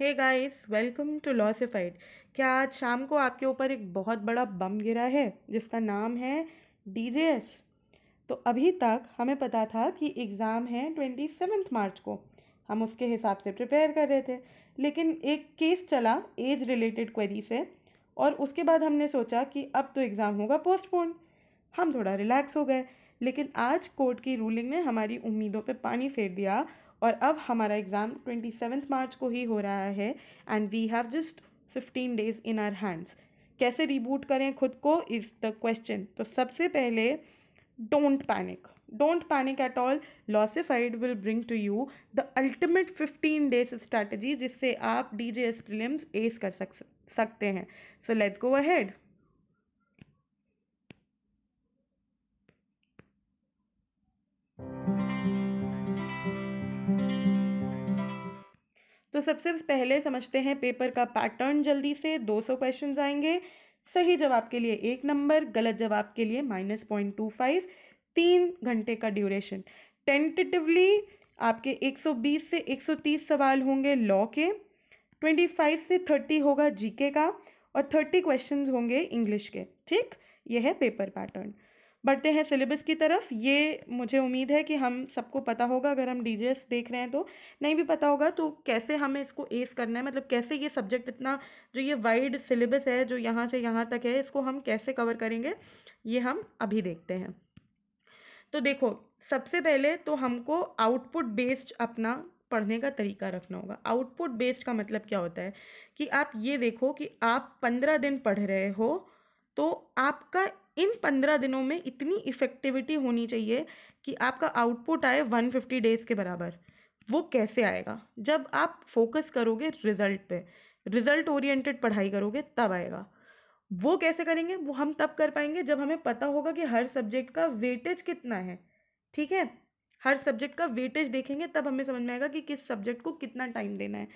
hey guys welcome to Lawsified क्या आज शाम को आपके ऊपर एक बहुत बड़ा बम गिरा है जिसका नाम है डीजेएस तो अभी तक हमें पता था कि एग्ज़ाम है ट्वेंटी सेवन्थ मार्च को हम उसके हिसाब से प्रिपेयर कर रहे थे लेकिन एक केस चला एज रिलेटेड क्वेरी से और उसके बाद हमने सोचा कि अब तो एग्ज़ाम होगा पोस्टपोन हम थोड़ा रिलैक्स हो गए लेकिन आज कोर्ट की रूलिंग ने हमारी उम्मीदों पे पानी फेर दिया और अब हमारा एग्ज़ाम ट्वेंटी सेवन्थ मार्च को ही हो रहा है and we have just fifteen days in our hands कैसे रिबूट करें खुद को इज़ द क्वेश्चन तो सबसे पहले don't panic don't panic at all Lawsified will bring to you the ultimate fifteen days strategy जिससे आप डी जे एस प्रिलिम्स एस कर सक सकते हैं सो लेट्स गो अहेड सबसे पहले समझते हैं पेपर का पैटर्न जल्दी से 200 क्वेश्चन आएंगे सही जवाब के लिए एक नंबर गलत जवाब के लिए माइनस पॉइंट टू फाइव तीन घंटे का ड्यूरेशन टेंटेटिवली आपके 120 से 130 सवाल होंगे लॉ के 25 से 30 होगा जीके का और 30 क्वेश्चंस होंगे इंग्लिश के ठीक यह है पेपर पैटर्न बढ़ते हैं सिलेबस की तरफ ये मुझे उम्मीद है कि हम सबको पता होगा अगर हम डी देख रहे हैं तो नहीं भी पता होगा तो कैसे हमें इसको एस करना है मतलब कैसे ये सब्जेक्ट इतना जो ये वाइड सिलेबस है जो यहाँ से यहाँ तक है इसको हम कैसे कवर करेंगे ये हम अभी देखते हैं तो देखो सबसे पहले तो हमको आउटपुट बेस्ड अपना पढ़ने का तरीका रखना होगा आउटपुट बेस्ड का मतलब क्या होता है कि आप ये देखो कि आप पंद्रह दिन पढ़ रहे हो तो आपका इन पंद्रह दिनों में इतनी इफ़ेक्टिविटी होनी चाहिए कि आपका आउटपुट आए वन फिफ्टी डेज़ के बराबर वो कैसे आएगा जब आप फोकस करोगे रिजल्ट पे रिजल्ट ओरिएंटेड पढ़ाई करोगे तब आएगा वो कैसे करेंगे वो हम तब कर पाएंगे जब हमें पता होगा कि हर सब्जेक्ट का वेटेज कितना है ठीक है हर सब्जेक्ट का वेटेज देखेंगे तब हमें समझ में आएगा कि किस सब्जेक्ट को कितना टाइम देना है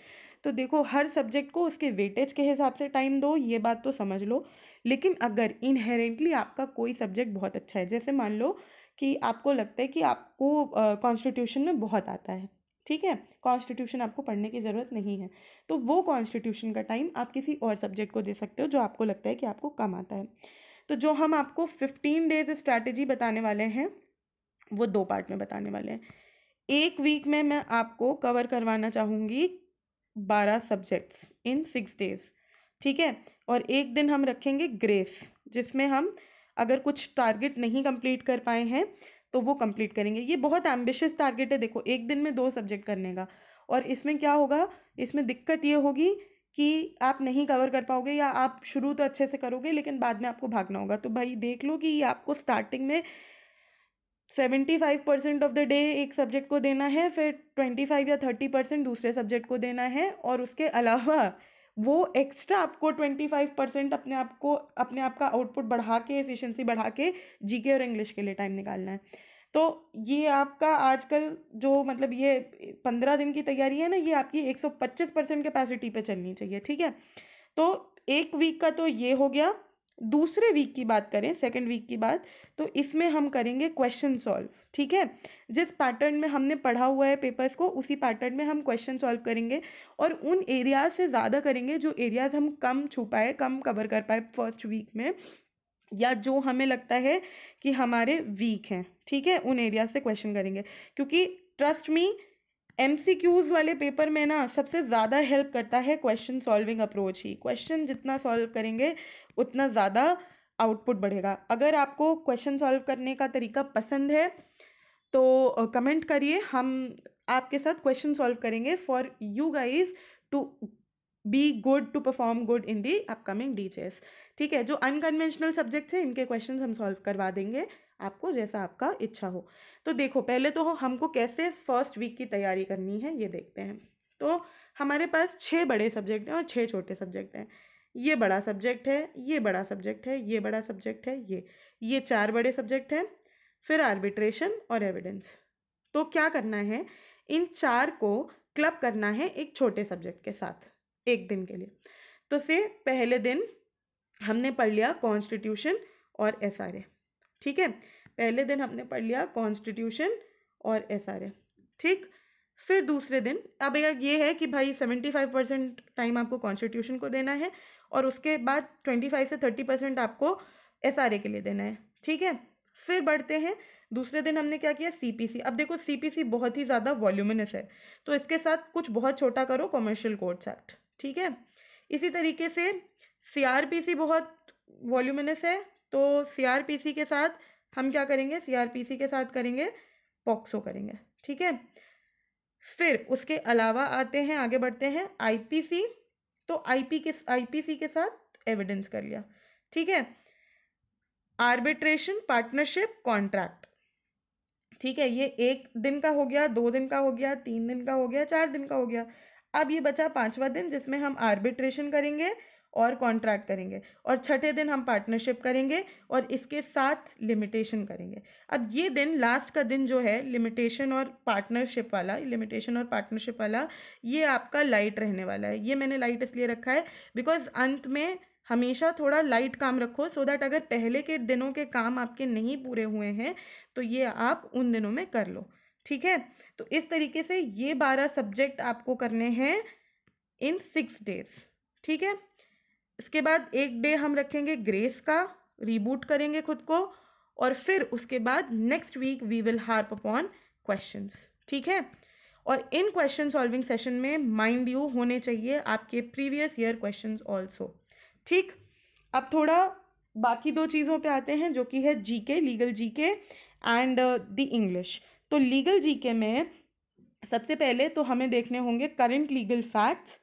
तो देखो हर सब्जेक्ट को उसके वेटेज के हिसाब से टाइम दो ये बात तो समझ लो लेकिन अगर इनहेरेंटली आपका कोई सब्जेक्ट बहुत अच्छा है जैसे मान लो कि आपको लगता है कि आपको कॉन्स्टिट्यूशन में बहुत आता है ठीक है कॉन्स्टिट्यूशन आपको पढ़ने की ज़रूरत नहीं है तो वो कॉन्स्टिट्यूशन का टाइम आप किसी और सब्जेक्ट को दे सकते हो जो आपको लगता है कि आपको कम आता है तो जो हम आपको फिफ्टीन डेज स्ट्रैटेजी बताने वाले हैं वो दो पार्ट में बताने वाले हैं एक वीक में मैं आपको कवर करवाना चाहूँगी बारह सब्जेक्ट्स इन सिक्स डेज ठीक है और एक दिन हम रखेंगे ग्रेस जिसमें हम अगर कुछ टारगेट नहीं कंप्लीट कर पाए हैं तो वो कंप्लीट करेंगे ये बहुत एम्बिशियस टारगेट है देखो एक दिन में दो सब्जेक्ट करने का और इसमें क्या होगा इसमें दिक्कत ये होगी कि आप नहीं कवर कर पाओगे या आप शुरू तो अच्छे से करोगे लेकिन बाद में आपको भागना होगा तो भाई देख लो कि ये आपको स्टार्टिंग में seventy five percent of the day एक सब्जेक्ट को देना है फिर ट्वेंटी फाइव या थर्टी परसेंट दूसरे सब्जेक्ट को देना है और उसके अलावा वो एक्स्ट्रा आपको ट्वेंटी फाइव परसेंट अपने आप को अपने आप का आउटपुट बढ़ा के एफिशिएंसी बढ़ा के जीके और इंग्लिश के लिए टाइम निकालना है तो ये आपका आजकल जो मतलब ये पंद्रह दिन की तैयारी है ना ये आपकी एक सौ पच्चीस परसेंट कैपेसिटी पर चलनी चाहिए ठीक है तो एक वीक का तो ये हो गया दूसरे वीक की बात करें सेकेंड वीक की बात तो इसमें हम करेंगे क्वेश्चन सॉल्व ठीक है जिस पैटर्न में हमने पढ़ा हुआ है पेपर्स को उसी पैटर्न में हम क्वेश्चन सॉल्व करेंगे और उन एरियाज से ज़्यादा करेंगे जो एरियाज़ हम कम छू पाए कम कवर कर पाए फर्स्ट वीक में या जो हमें लगता है कि हमारे वीक हैं ठीक है उन एरिया से क्वेश्चन करेंगे क्योंकि ट्रस्ट मी एम वाले पेपर में ना सबसे ज़्यादा हेल्प करता है क्वेश्चन सॉल्विंग अप्रोच ही क्वेश्चन जितना सॉल्व करेंगे उतना ज़्यादा आउटपुट बढ़ेगा अगर आपको क्वेश्चन सॉल्व करने का तरीका पसंद है तो कमेंट करिए हम आपके साथ क्वेश्चन सॉल्व करेंगे for you guys to be good to perform good in the upcoming D ठीक है जो अनकन्वेंशनल सब्जेक्ट्स हैं इनके क्वेश्चन हम सॉल्व करवा देंगे आपको जैसा आपका इच्छा हो तो देखो पहले तो हमको कैसे फर्स्ट वीक की तैयारी करनी है ये देखते हैं तो हमारे पास छः बड़े सब्जेक्ट हैं और छः छोटे सब्जेक्ट हैं ये बड़ा सब्जेक्ट है ये बड़ा सब्जेक्ट है ये बड़ा सब्जेक्ट है ये ये चार बड़े सब्जेक्ट हैं फिर आर्बिट्रेशन और एविडेंस तो क्या करना है इन चार को क्लब करना है एक छोटे सब्जेक्ट के साथ एक दिन के लिए तो से पहले दिन हमने पढ़ लिया कॉन्स्टिट्यूशन और एस ठीक है पहले दिन हमने पढ़ लिया कॉन्स्टिट्यूशन और एस ठीक फिर दूसरे दिन अब यार ये है कि भाई सेवेंटी फाइव परसेंट टाइम आपको कॉन्स्टिट्यूशन को देना है और उसके बाद ट्वेंटी फाइव से थर्टी परसेंट आपको एस के लिए देना है ठीक है फिर बढ़ते हैं दूसरे दिन हमने क्या किया सी अब देखो सी बहुत ही ज़्यादा वॉल्यूमिनस है तो इसके साथ कुछ बहुत छोटा करो कॉमर्शियल कोर्ट्स एक्ट ठीक है इसी तरीके से सी बहुत वॉल्यूमिनस है तो सी के साथ हम क्या करेंगे सी के साथ करेंगे पॉक्सो करेंगे ठीक है फिर उसके अलावा आते हैं आगे बढ़ते हैं आईपीसी तो आईपी के आईपीसी के साथ एविडेंस कर लिया ठीक है आर्बिट्रेशन पार्टनरशिप कॉन्ट्रैक्ट ठीक है ये एक दिन का हो गया दो दिन का हो गया तीन दिन का हो गया चार दिन का हो गया अब ये बचा पाँचवा दिन जिसमें हम आर्बिट्रेशन करेंगे और कॉन्ट्रैक्ट करेंगे और छठे दिन हम पार्टनरशिप करेंगे और इसके साथ लिमिटेशन करेंगे अब ये दिन लास्ट का दिन जो है लिमिटेशन और पार्टनरशिप वाला लिमिटेशन और पार्टनरशिप वाला ये आपका लाइट रहने वाला है ये मैंने लाइट इसलिए रखा है बिकॉज अंत में हमेशा थोड़ा लाइट काम रखो सो so दैट अगर पहले के दिनों के काम आपके नहीं पूरे हुए हैं तो ये आप उन दिनों में कर लो ठीक है तो इस तरीके से ये बारह सब्जेक्ट आपको करने हैं इन सिक्स डेज ठीक है इसके बाद एक डे हम रखेंगे ग्रेस का रीबूट करेंगे खुद को और फिर उसके बाद next week we will harp upon questions ठीक है और इन क्वेश्चन सॉल्विंग सेशन में माइंड यू होने चाहिए आपके प्रीवियस ईयर क्वेश्चन ऑल्सो ठीक अब थोड़ा बाकी दो चीज़ों पे आते हैं जो कि है GK legal GK and the English तो लीगल जीके में सबसे पहले तो हमें देखने होंगे current legal facts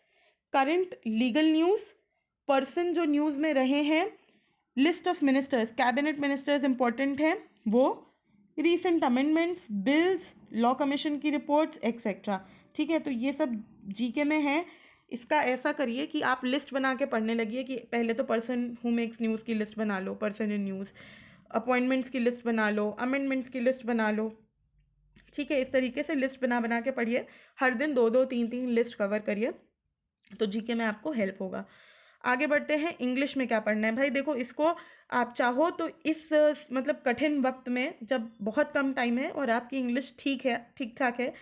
current legal news person जो न्यूज़ में रहे हैं list of ministers cabinet ministers important हैं वो recent amendments bills law commission की रिपोर्ट्स एक्सेट्रा ठीक है तो ये सब जीके में है इसका ऐसा करिए कि आप लिस्ट बना के पढ़ने लगिए कि पहले तो पर्सन हु मेक्स न्यूज़ की लिस्ट बना लो पर्सन इन न्यूज़ अपॉइंटमेंट्स की लिस्ट बना लो अमेंडमेंट्स की लिस्ट बना लो ठीक है इस तरीके से लिस्ट बना बना के पढ़िए हर दिन दो दो तीन तीन लिस्ट कवर करिए तो जीके में आपको हेल्प होगा आगे बढ़ते हैं इंग्लिश में क्या पढ़ना है भाई देखो इसको आप चाहो तो इस मतलब कठिन वक्त में जब बहुत कम टाइम है और आपकी इंग्लिश ठीक है ठीक ठाक है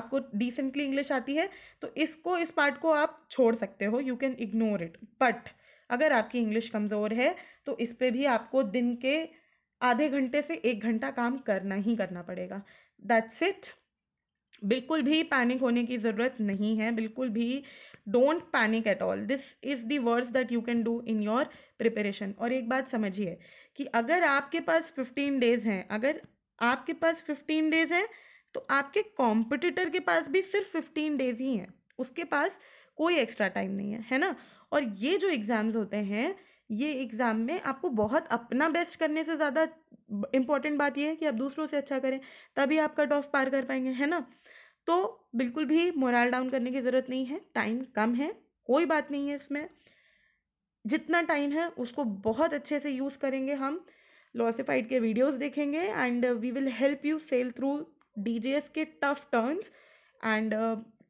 आपको डिसेंटली इंग्लिश आती है तो इसको इस पार्ट को आप छोड़ सकते हो you can ignore it but अगर आपकी इंग्लिश कमज़ोर है तो इस पर भी आपको दिन के आधे घंटे से एक घंटा काम करना ही करना पड़ेगा दैट्स इट बिल्कुल भी पैनिक होने की ज़रूरत नहीं है बिल्कुल भी don't panic at all this is the words that you can do in your preparation और एक बात समझिए कि अगर आपके पास फिफ्टीन डेज हैं अगर आपके पास फिफ्टीन डेज हैं तो आपके कॉम्पिटिटर के पास भी सिर्फ फिफ्टीन डेज ही हैं उसके पास कोई एक्स्ट्रा टाइम नहीं है है ना और ये जो एग्ज़ाम्स होते हैं ये एग्ज़ाम में आपको बहुत अपना बेस्ट करने से ज़्यादा इम्पॉर्टेंट बात ये है कि आप दूसरों से अच्छा करें तभी आप कट ऑफ पार कर पाएंगे है ना तो बिल्कुल भी मोरल डाउन करने की ज़रूरत नहीं है टाइम कम है कोई बात नहीं है इसमें जितना टाइम है उसको बहुत अच्छे से यूज़ करेंगे हम लॉसिफाइड के वीडियोस देखेंगे and we will help you sail through the के tough turns and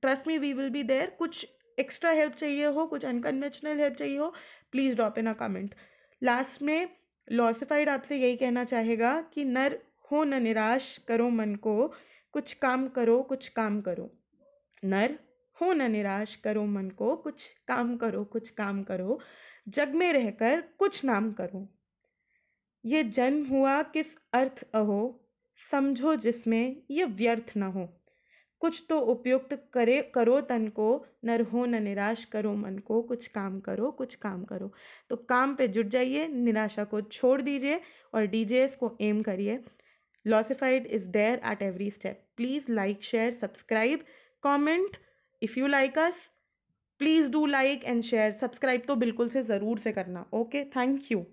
trust me we will be there कुछ एक्स्ट्रा हेल्प चाहिए हो कुछ अनकन्वेंशनल हेल्प चाहिए हो please drop in a comment last में लॉसिफाइड आपसे यही कहना चाहेगा कि नर हो न निराश करो मन को कुछ काम करो कुछ काम करो नर हो न निराश करो मन को कुछ काम करो कुछ काम करो जग में रहकर कुछ नाम करो ये जन्म हुआ किस अर्थ अहो समझो जिसमें ये व्यर्थ न हो कुछ तो उपयुक्त करे करो तन को नर हो न निराश करो मन को कुछ काम करो कुछ काम करो तो काम पे जुट जाइए निराशा को छोड़ दीजिए और एस को एम करिए Lawsified is there at every step please like share subscribe comment if you like us please do like and share subscribe तो बिल्कुल से ज़रूर से करना ओके थैंक यू